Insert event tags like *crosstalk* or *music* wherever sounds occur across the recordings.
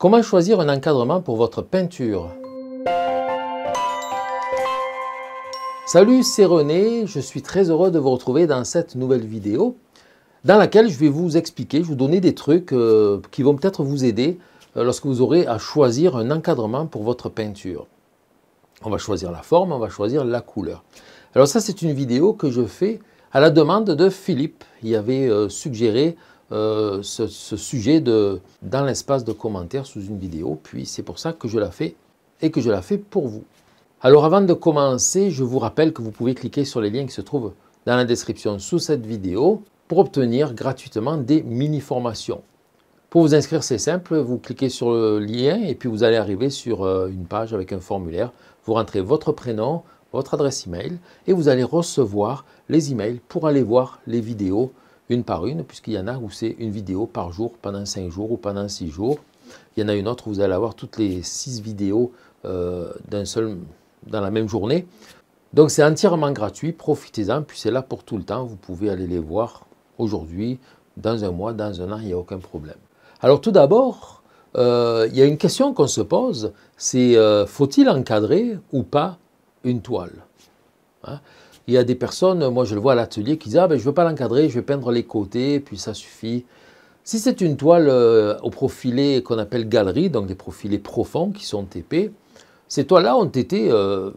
Comment choisir un encadrement pour votre peinture Salut, c'est René, je suis très heureux de vous retrouver dans cette nouvelle vidéo dans laquelle je vais vous expliquer, je vous donner des trucs euh, qui vont peut-être vous aider euh, lorsque vous aurez à choisir un encadrement pour votre peinture. On va choisir la forme, on va choisir la couleur. Alors ça, c'est une vidéo que je fais à la demande de Philippe. Il avait euh, suggéré euh, ce, sujet dans l'espace de commentaires sous une vidéo. Puis c'est pour ça que je la fais et que je la fais pour vous. Alors avant de commencer, je vous rappelle que vous pouvez cliquer sur les liens qui se trouvent dans la description sous cette vidéo pour obtenir gratuitement des mini-formations. Pour vous inscrire, c'est simple, vous cliquez sur le lien et puis vous allez arriver sur euh, une page avec un formulaire. Vous rentrez votre prénom, votre adresse email et vous allez recevoir les emails pour aller voir les vidéos une par une, puisqu'il y en a où c'est une vidéo par jour pendant 5 jours ou pendant 6 jours. Il y en a une autre où vous allez avoir toutes les 6 vidéos euh, d'un seul, dans la même journée. Donc c'est entièrement gratuit, profitez-en, puis c'est là pour tout le temps. Vous pouvez aller les voir aujourd'hui, dans un mois, dans un an, il n'y a aucun problème. Alors tout d'abord, euh, il y a une question qu'on se pose, c'est euh, faut-il encadrer ou pas une toile hein il y a des personnes, moi je le vois à l'atelier, qui disent ah, ben, je ne veux pas l'encadrer, je vais peindre les côtés, puis ça suffit. Si c'est une toile euh, au profilé qu'on appelle galerie, donc des profilés profonds qui sont épais, ces toiles-là ont été euh,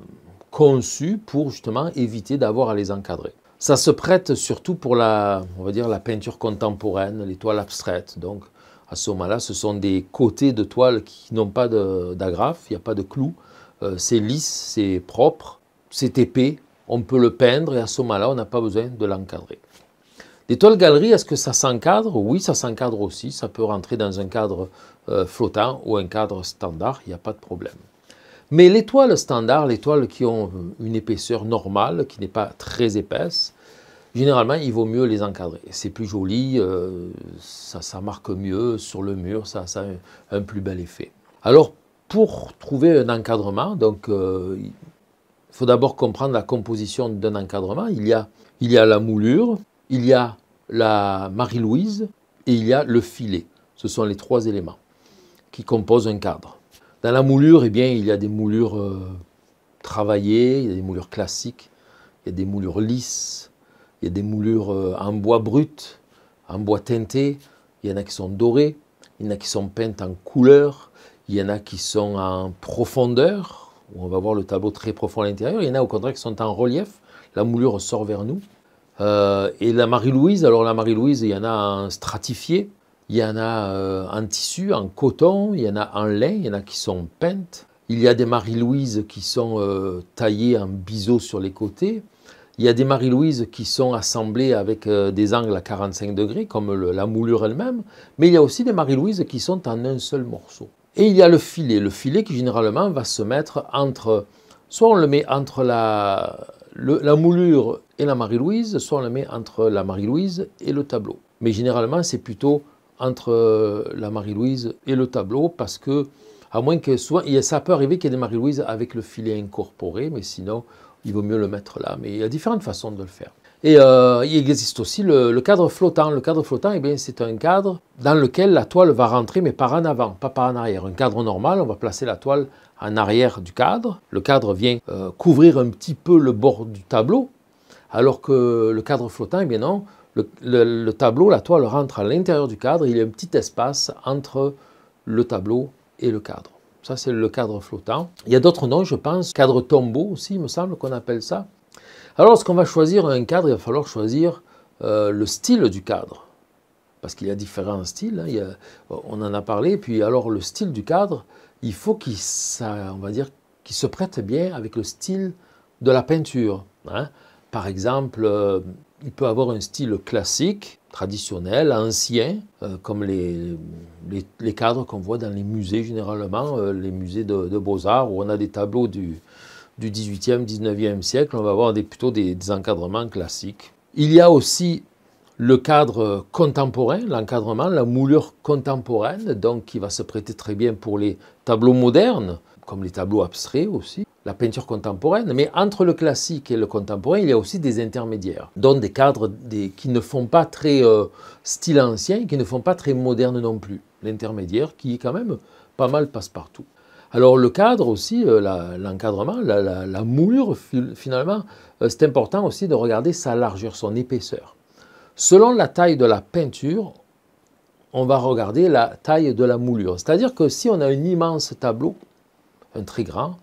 conçues pour justement éviter d'avoir à les encadrer. Ça se prête surtout pour la, on va dire, la peinture contemporaine, les toiles abstraites. Donc à ce moment-là, ce sont des côtés de toiles qui n'ont pas d'agrafe, il n'y a pas de clous. Euh, c'est lisse, c'est propre, c'est épais, on peut le peindre et à ce moment-là, on n'a pas besoin de l'encadrer. Les toiles galeries, est-ce que ça s'encadre Oui, ça s'encadre aussi. Ça peut rentrer dans un cadre euh, flottant ou un cadre standard, il n'y a pas de problème. Mais les toiles standards, les toiles qui ont euh, une épaisseur normale, qui n'est pas très épaisse, généralement, il vaut mieux les encadrer. C'est plus joli, euh, ça, marque mieux sur le mur, ça, a un, plus bel effet. Alors, pour trouver un encadrement, donc... Il faut d'abord comprendre la composition d'un encadrement. Il y, a, la moulure, il y a la Marie-Louise et il y a le filet. Ce sont les trois éléments qui composent un cadre. Dans la moulure, eh bien, il y a des moulures euh, travaillées, il y a des moulures classiques, il y a des moulures lisses, il y a des moulures euh, en bois brut, en bois teinté, il y en a qui sont dorées, il y en a qui sont peintes en couleur, il y en a qui sont en profondeur, où on va voir le tableau très profond à l'intérieur. Il y en a au contraire qui sont en relief. La moulure sort vers nous. Euh, et la Marie-Louise, alors la Marie-Louise, il y en a en stratifié, il y en a euh, en tissu, en coton, il y en a en lin, il y en a qui sont peintes. Il y a des Marie-Louise qui sont euh, taillées en biseau sur les côtés. Il y a des Marie-Louise qui sont assemblées avec des angles à 45 degrés, comme la moulure elle-même. Mais il y a aussi des Marie-Louise qui sont en un seul morceau. Et il y a le filet, le filet qui généralement va se mettre entre, soit on le met entre la, la moulure et la Marie-Louise, soit on le met entre la Marie-Louise et le tableau. Mais généralement, c'est plutôt entre euh, la Marie-Louise et le tableau parce que, à moins que souvent, ça peut arriver qu'il y ait des Marie-Louise avec le filet incorporé, mais sinon, il vaut mieux le mettre là. Mais il y a différentes façons de le faire. Et euh, il existe aussi le, cadre flottant. Le cadre flottant, eh c'est un cadre dans lequel la toile va rentrer, mais par en avant, pas par en arrière. Un cadre normal, on va placer la toile en arrière du cadre. Le cadre vient euh, couvrir un petit peu le bord du tableau, alors que le cadre flottant, eh bien non, le, le tableau, la toile rentre à l'intérieur du cadre. Il y a un petit espace entre le tableau et le cadre. Ça, c'est le cadre flottant. Il y a d'autres noms, je pense. Cadre tombeau aussi, il me semble qu'on appelle ça. Alors lorsqu'on va choisir un cadre, il va falloir choisir euh, le style du cadre. Parce qu'il y a différents styles, hein, on en a parlé, puis alors le style du cadre, il faut qu'il va dire, se prête bien avec le style de la peinture. Hein. Par exemple, euh, il peut avoir un style classique, traditionnel, ancien, euh, comme les, cadres qu'on voit dans les musées généralement, les musées de beaux-arts, où on a des tableaux du, du 18e, 19e siècle, on va avoir des, plutôt des, encadrements classiques. Il y a aussi le cadre contemporain, l'encadrement, la moulure contemporaine, donc qui va se prêter très bien pour les tableaux modernes, comme les tableaux abstraits aussi, la peinture contemporaine. Mais entre le classique et le contemporain, il y a aussi des intermédiaires, dont des cadres qui ne font pas très euh, style ancien, qui ne font pas très moderne non plus. L'intermédiaire qui est quand même pas mal passe-partout. Alors le cadre aussi, euh, l'encadrement, la, moulure finalement, euh, c'est important aussi de regarder sa largeur, son épaisseur. Selon la taille de la peinture, on va regarder la taille de la moulure. C'est-à-dire que si on a un immense tableau, un très grand,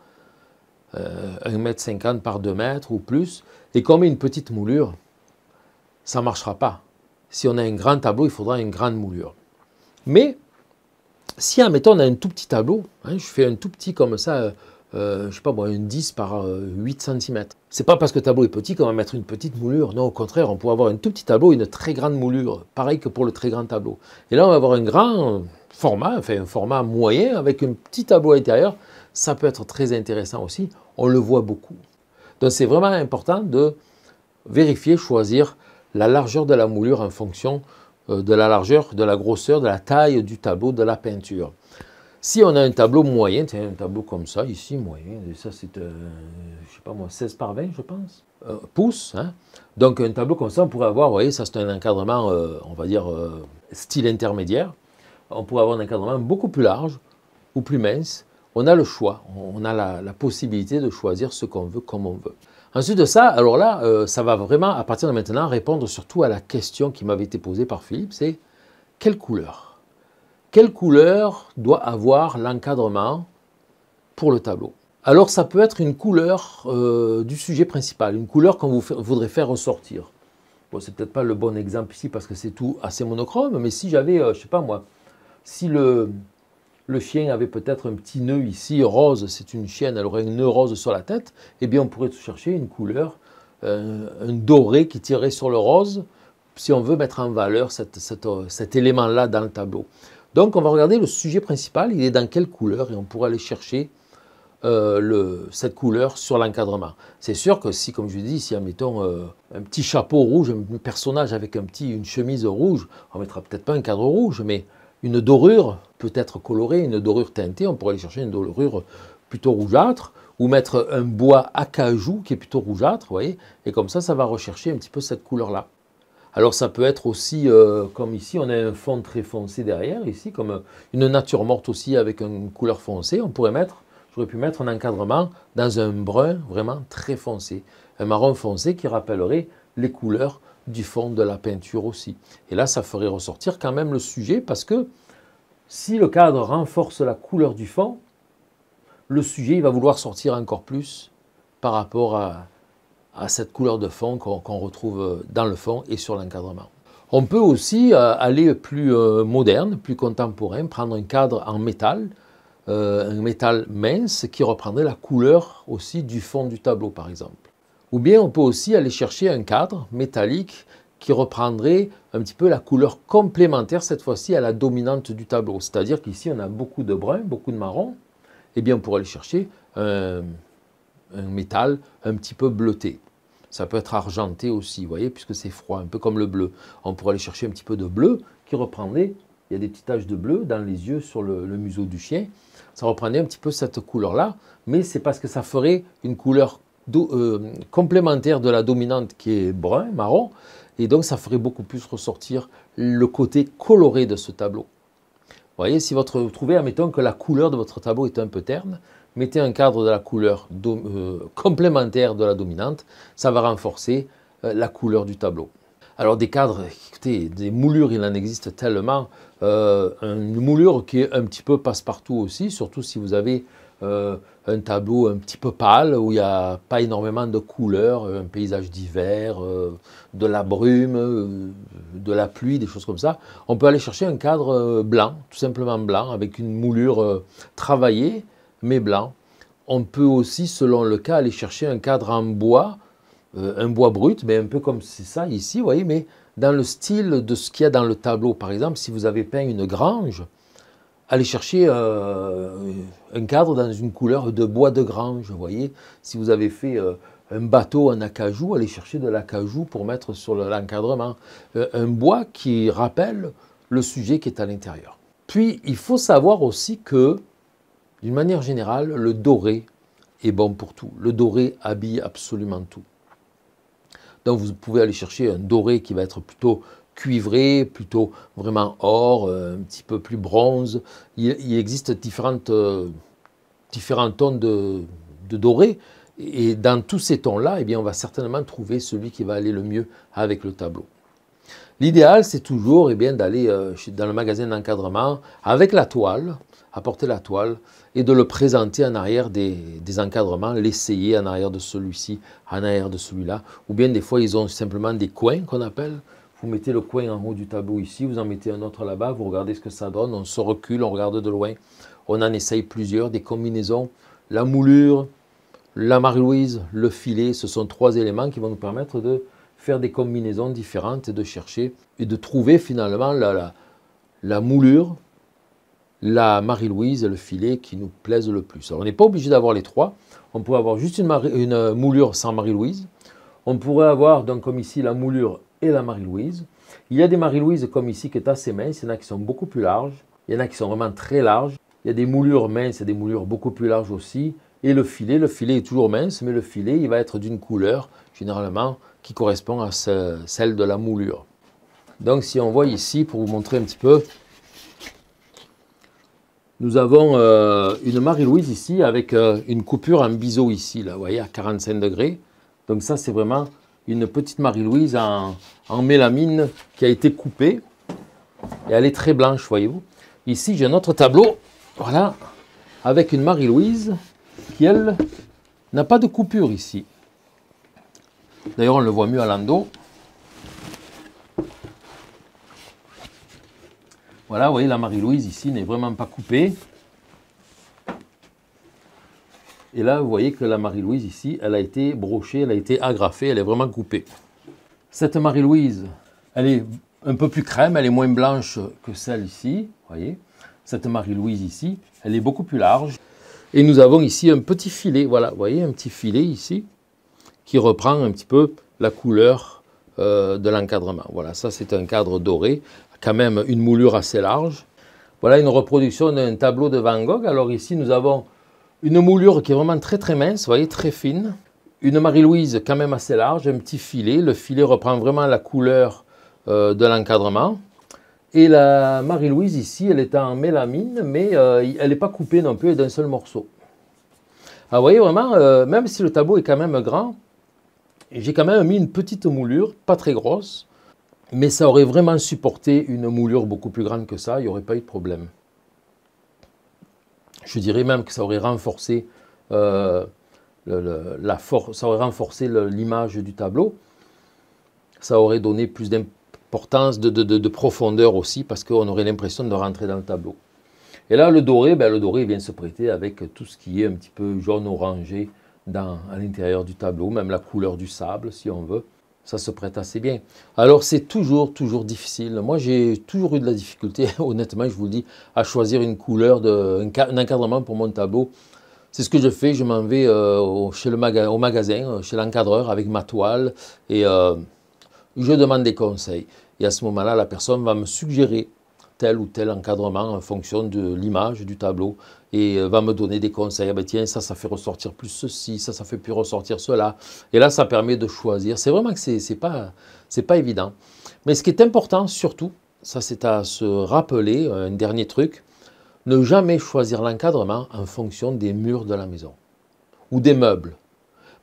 euh, 1,50 m par 2 m ou plus, et qu'on met une petite moulure, ça ne marchera pas. Si on a un grand tableau, il faudra une grande moulure. Mais si, admettons, on a un tout petit tableau, hein, je fais un tout petit comme ça, je euh, euh, je sais pas un 10 par 8 cm. n'est pas parce que le tableau est petit qu'on va mettre une petite moulure. Non, au contraire, on peut avoir un tout petit tableau, une très grande moulure. Pareil que pour le très grand tableau. Et là, on va avoir un grand euh, format, enfin un format moyen avec un petit tableau intérieur. Ça peut être très intéressant aussi. On le voit beaucoup. Donc, c'est vraiment important de vérifier, choisir la largeur de la moulure en fonction euh, de la largeur, de la grosseur, de la taille du tableau, de la peinture. Si on a un tableau moyen, un tableau comme ça, ici, moyen, ça c'est, euh, je sais pas moi, 16 par 20, je pense, euh, pouces. Hein. Donc un tableau comme ça, on pourrait avoir, vous voyez, ça c'est un encadrement, on va dire, style intermédiaire. On pourrait avoir un encadrement beaucoup plus large ou plus mince. On a le choix, on a la possibilité de choisir ce qu'on veut, comme on veut. Ensuite de ça, alors là, euh, ça va vraiment, à partir de maintenant, répondre surtout à la question qui m'avait été posée par Philippe, c'est quelle couleur Quelle couleur doit avoir l'encadrement pour le tableau Alors ça peut être une couleur euh, du sujet principal, une couleur qu'on vous voudrait faire ressortir. Bon, c'est peut-être pas le bon exemple ici parce que c'est tout assez monochrome, mais si j'avais, je euh, je sais pas moi, si le, le chien avait peut-être un petit nœud ici, rose, c'est une chienne, elle aurait un nœud rose sur la tête, eh bien on pourrait chercher une couleur, euh, un doré qui tirait sur le rose, si on veut mettre en valeur cet élément-là dans le tableau. Donc on va regarder le sujet principal, il est dans quelle couleur, et on pourrait aller chercher euh, cette couleur sur l'encadrement. C'est sûr que si, comme je dis, si mettons euh, un petit chapeau rouge, un personnage avec un petit, une chemise rouge, on mettra peut-être pas un cadre rouge, mais une dorure peut-être colorée, une dorure teintée, on pourrait aller chercher une dorure plutôt rougeâtre, ou mettre un bois acajou qui est plutôt rougeâtre, vous voyez, et comme ça, ça va rechercher un petit peu cette couleur-là. Alors ça peut être aussi, euh, comme ici, on a un fond très foncé derrière, ici, comme une nature morte aussi avec une couleur foncée, on pourrait mettre, j'aurais pu mettre un encadrement dans un brun vraiment très foncé, un marron foncé qui rappellerait les couleurs du fond de la peinture aussi. Et là, ça ferait ressortir quand même le sujet parce que si le cadre renforce la couleur du fond, le sujet va vouloir sortir encore plus par rapport à, cette couleur de fond qu'on retrouve dans le fond et sur l'encadrement. On peut aussi euh, aller plus euh, moderne, plus contemporain, prendre un cadre en métal, euh, un métal mince qui reprendrait la couleur aussi du fond du tableau par exemple. Ou bien on peut aussi aller chercher un cadre métallique qui reprendrait un petit peu la couleur complémentaire cette fois-ci à la dominante du tableau. C'est-à-dire qu'ici on a beaucoup de brun, beaucoup de marron. Eh bien on pourrait aller chercher un, métal un petit peu bleuté. Ça peut être argenté aussi, vous voyez, puisque c'est froid, un peu comme le bleu. On pourrait aller chercher un petit peu de bleu qui reprendrait, il y a des petites taches de bleu dans les yeux sur le, le museau du chien, ça reprendrait un petit peu cette couleur-là, mais c'est parce que ça ferait une couleur euh, complémentaire de la dominante qui est brun, marron, et donc ça ferait beaucoup plus ressortir le côté coloré de ce tableau. voyez, si votre, vous trouvez, admettons que la couleur de votre tableau est un peu terne, mettez un cadre de la couleur euh, complémentaire de la dominante, ça va renforcer euh, la couleur du tableau. Alors des cadres, écoutez, des moulures, il en existe tellement. une moulure qui est un petit peu passe-partout aussi, surtout si vous avez euh, un tableau un petit peu pâle où il n'y a pas énormément de couleurs, euh, un paysage d'hiver, euh, de la brume, de la pluie, des choses comme ça. On peut aller chercher un cadre blanc, tout simplement blanc, avec une moulure travaillée, mais blanc. On peut aussi, selon le cas, aller chercher un cadre en bois, un bois brut, mais un peu comme c'est ça ici, vous voyez, mais dans le style de ce qu'il y a dans le tableau. Par exemple, si vous avez peint une grange, aller chercher euh, un cadre dans une couleur de bois de grange. Vous voyez, si vous avez fait euh, un bateau en acajou, allez chercher de l'acajou pour mettre sur l'encadrement euh, un bois qui rappelle le sujet qui est à l'intérieur. Puis, il faut savoir aussi que, d'une manière générale, le doré est bon pour tout. Le doré habille absolument tout. Donc, vous pouvez aller chercher un doré qui va être plutôt cuivré, plutôt vraiment or, euh, un petit peu plus bronze. Il, existe différentes, euh, différents tons de, doré. Et dans tous ces tons-là, eh bien, on va certainement trouver celui qui va aller le mieux avec le tableau. L'idéal, c'est toujours et eh bien, d'aller euh, dans le magasin d'encadrement avec la toile, apporter la toile et de le présenter en arrière des encadrements, l'essayer en arrière de celui-ci, en arrière de celui-là. Ou bien des fois, ils ont simplement des coins qu'on appelle, vous mettez le coin en haut du tableau ici, vous en mettez un autre là-bas, vous regardez ce que ça donne, on se recule, on regarde de loin, on en essaye plusieurs, des combinaisons. La moulure, la Marie-Louise, le filet, ce sont trois éléments qui vont nous permettre de faire des combinaisons différentes et de chercher et de trouver finalement la, moulure, la Marie-Louise et le filet qui nous plaisent le plus. Alors on n'est pas obligé d'avoir les trois, on pourrait avoir juste une, une euh, moulure sans Marie-Louise, on pourrait avoir donc comme ici la moulure et la Marie-Louise. Il y a des Marie-Louise comme ici qui est assez mince, il y en a qui sont beaucoup plus larges, il y en a qui sont vraiment très larges. Il y a des moulures minces et des moulures beaucoup plus larges aussi. Et le filet, le filet est toujours mince, mais le filet, il va être d'une couleur, généralement, qui correspond à celle de la moulure. Donc si on voit ici, pour vous montrer un petit peu, nous avons euh, une Marie-Louise ici avec euh, une coupure en biseau ici, là, vous voyez, à 45 degrés. Donc ça, c'est vraiment une petite Marie-Louise en, mélamine qui a été coupée. Et elle est très blanche, voyez-vous. Ici, j'ai un autre tableau, voilà, avec une Marie-Louise qui, elle, n'a pas de coupure ici. D'ailleurs, on le voit mieux à l'ando. Voilà, vous voyez, la Marie-Louise ici n'est vraiment pas coupée. Et là, vous voyez que la Marie-Louise, ici, elle a été brochée, elle a été agrafée, elle est vraiment coupée. Cette Marie-Louise, elle est un peu plus crème, elle est moins blanche que celle ici, voyez. Cette Marie-Louise ici, elle est beaucoup plus large. Et nous avons ici un petit filet, voilà, vous voyez, un petit filet ici, qui reprend un petit peu la couleur euh, de l'encadrement. Voilà, ça c'est un cadre doré, quand même une moulure assez large. Voilà une reproduction d'un tableau de Van Gogh. Alors ici, nous avons une moulure qui est vraiment très très mince, vous voyez, très fine. Une Marie-Louise quand même assez large, un petit filet. Le filet reprend vraiment la couleur euh, de l'encadrement. Et la Marie-Louise ici, elle est en mélamine, mais euh, elle n'est pas coupée non plus, d'un seul morceau. Ah, vous voyez vraiment, euh, même si le tableau est quand même grand, j'ai quand même mis une petite moulure, pas très grosse, mais ça aurait vraiment supporté une moulure beaucoup plus grande que ça, il n'y aurait pas eu de problème. Je dirais même que ça aurait renforcé, euh, la ça aurait renforcé l'image du tableau. Ça aurait donné plus d'importance, de, profondeur aussi, parce qu'on aurait l'impression de rentrer dans le tableau. Et là, le doré, ben, le doré vient se prêter avec tout ce qui est un petit peu jaune-orangé à l'intérieur du tableau, même la couleur du sable, si on veut ça se prête assez bien. Alors c'est toujours, toujours difficile. Moi j'ai toujours eu de la difficulté, *laughs* honnêtement je vous le dis, à choisir une couleur, de, un, encadrement pour mon tableau. C'est ce que je fais, je m'en vais euh, chez le au magasin, euh, chez l'encadreur avec ma toile et euh, je demande des conseils. Et à ce moment-là, la personne va me suggérer tel ou tel encadrement en fonction de l'image du tableau et euh, va me donner des conseils. Ah ben tiens, ça, ça fait ressortir plus ceci, ça, ça fait plus ressortir cela. Et là, ça permet de choisir. C'est vraiment que ce n'est pas, pas évident. Mais ce qui est important, surtout, ça c'est à se rappeler, euh, un dernier truc, ne jamais choisir l'encadrement en fonction des murs de la maison ou des meubles.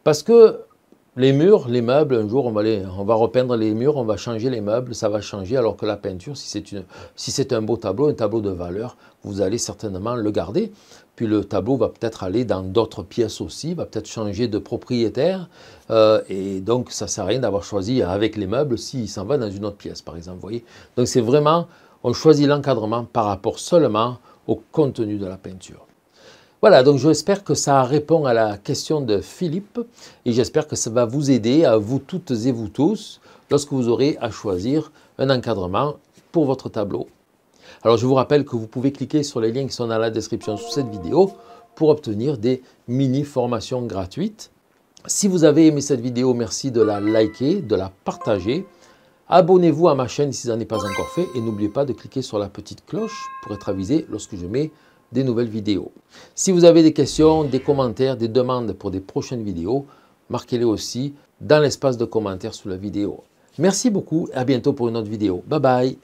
Parce que les murs, les meubles, un jour on va, les, on va repeindre les murs, on va changer les meubles, ça va changer, alors que la peinture, si c'est, un beau tableau, un tableau de valeur, vous allez certainement le garder. Puis le tableau va peut-être aller dans d'autres pièces aussi, va peut-être changer de propriétaire. Euh, et donc, ça ne sert à rien d'avoir choisi avec les meubles s'il s'en va dans une autre pièce, par exemple. Voyez donc, c'est vraiment, on choisit l'encadrement par rapport seulement au contenu de la peinture. Voilà, donc j'espère que ça répond à la question de Philippe et j'espère que ça va vous aider à vous toutes et vous tous lorsque vous aurez à choisir un encadrement pour votre tableau. Alors je vous rappelle que vous pouvez cliquer sur les liens qui sont dans la description sous cette vidéo pour obtenir des mini formations gratuites. Si vous avez aimé cette vidéo, merci de la liker, de la partager. Abonnez-vous à ma chaîne si ce n'est pas encore fait et n'oubliez pas de cliquer sur la petite cloche pour être avisé lorsque je mets des nouvelles vidéos. Si vous avez des questions, des commentaires, des demandes pour des prochaines vidéos, marquez-les aussi dans l'espace de commentaires sous la vidéo. Merci beaucoup et à bientôt pour une autre vidéo. Bye bye